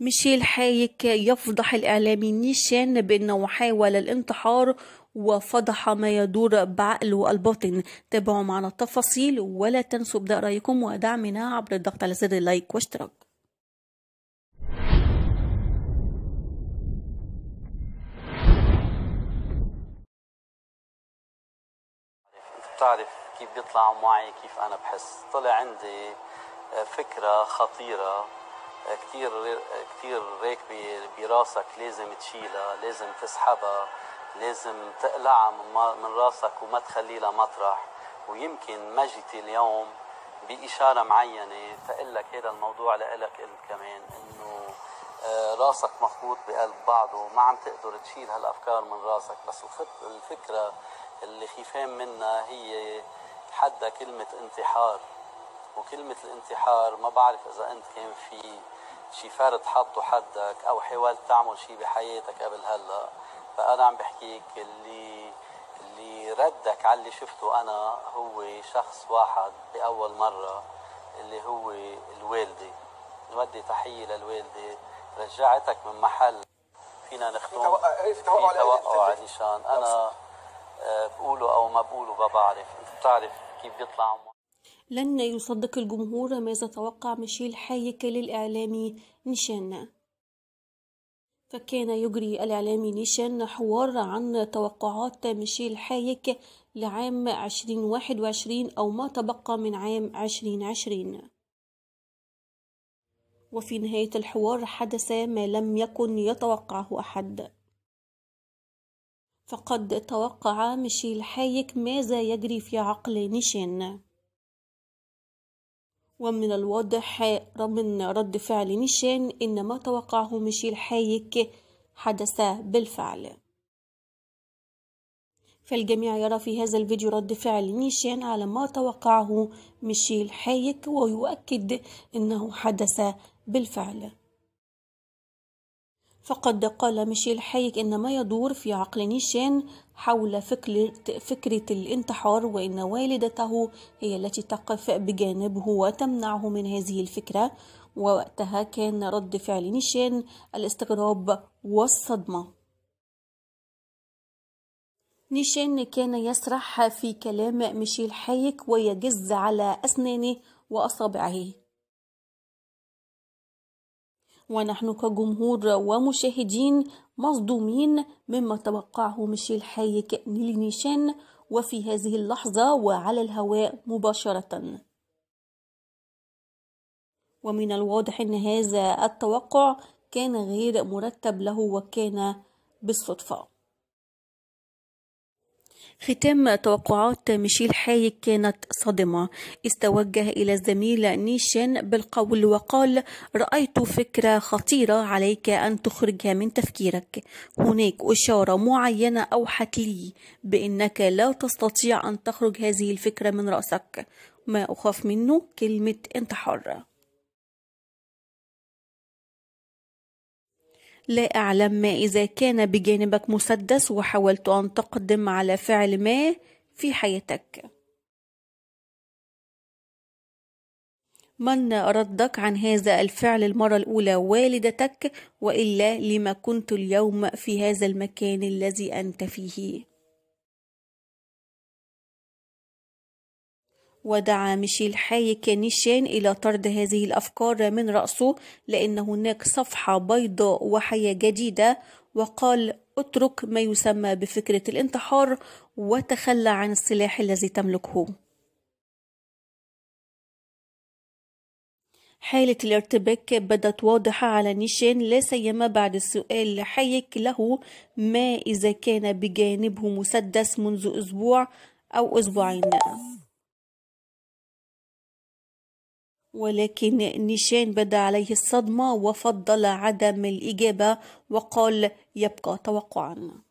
ميشيل حايك يفضح الإعلامي نيشان بأنه حاول الانتحار وفضح ما يدور بعقله الباطن تابعوا معنا التفاصيل ولا تنسوا ابداء رايكم ودعمنا عبر الضغط على زر اللايك واشتراك بتعرف كيف بيطلع معي كيف انا بحس طلع عندي آه، فكره خطيره كتير كتير راكبه براسك لازم تشيلها لازم تسحبها لازم تقلعها من راسك وما تخليها مطرح ويمكن مجتي اليوم بإشارة معينة تقول لك هذا الموضوع لك أنت كمان إنه آه، راسك مخبوط بقلب بعضه ما عم تقدر تشيل هالأفكار من راسك بس الفكرة اللي خيفان منها هي حدا كلمة انتحار وكلمة الانتحار ما بعرف إذا أنت كان في شي فرد حطه حدك او حاولت تعمل شي بحياتك قبل هلا فانا عم بحكيك اللي اللي ردك على اللي شفته انا هو شخص واحد باول مره اللي هو الوالده نودي تحيه للوالده رجعتك من محل فينا نختم في توقع, إيه، في انا آه، بقوله او ما بقوله ما بعرف انت بتعرف كيف بيطلع لن يصدق الجمهور ماذا توقع ميشيل حايك للإعلامي نيشان فكان يجري الإعلامي نيشان حوار عن توقعات ميشيل حايك لعام 2021 أو ما تبقى من عام 2020 وفي نهاية الحوار حدث ما لم يكن يتوقعه أحد فقد توقع ميشيل حايك ماذا يجري في عقل نيشان ومن الواضح من رد فعل ميشيل إن ما توقعه ميشيل حايك حدث بالفعل فالجميع يرى في هذا الفيديو رد فعل ميشيل على ما توقعه ميشيل حايك ويؤكد أنه حدث بالفعل فقد قال ميشيل حايك إن ما يدور في عقل نيشان حول فكرة, فكرة الانتحار وإن والدته هي التي تقف بجانبه وتمنعه من هذه الفكرة ووقتها كان رد فعل نيشان الاستغراب والصدمة نيشان كان يسرح في كلام ميشيل حايك ويجز على أسنانه وأصابعه ونحن كجمهور ومشاهدين مصدومين مما توقعه ميشيل حايك لنيشان وفي هذه اللحظة وعلى الهواء مباشرة ومن الواضح أن هذا التوقع كان غير مرتب له وكان بالصدفة ختام توقعات ميشيل حايك كانت صادمة استوجه إلى الزميل نيشان بالقول وقال رأيت فكرة خطيرة عليك أن تخرجها من تفكيرك هناك إشارة معينة أوحت لي بأنك لا تستطيع أن تخرج هذه الفكرة من رأسك ما أخاف منه كلمة انتحار لا أعلم ما إذا كان بجانبك مسدس وحاولت أن تقدم على فعل ما في حياتك من ردك عن هذا الفعل المرة الأولى والدتك وإلا لما كنت اليوم في هذا المكان الذي أنت فيه ودعا ميشيل حايك نيشان إلى طرد هذه الأفكار من رأسه لأن هناك صفحة بيضاء وحياة جديدة وقال اترك ما يسمى بفكرة الانتحار وتخلى عن السلاح الذي تملكه حالة الارتباك بدت واضحة على نيشان لا سيما بعد السؤال حيك له ما إذا كان بجانبه مسدس منذ أسبوع أو أسبوعين ولكن نيشان بدا عليه الصدمة وفضل عدم الإجابة وقال يبقى توقعا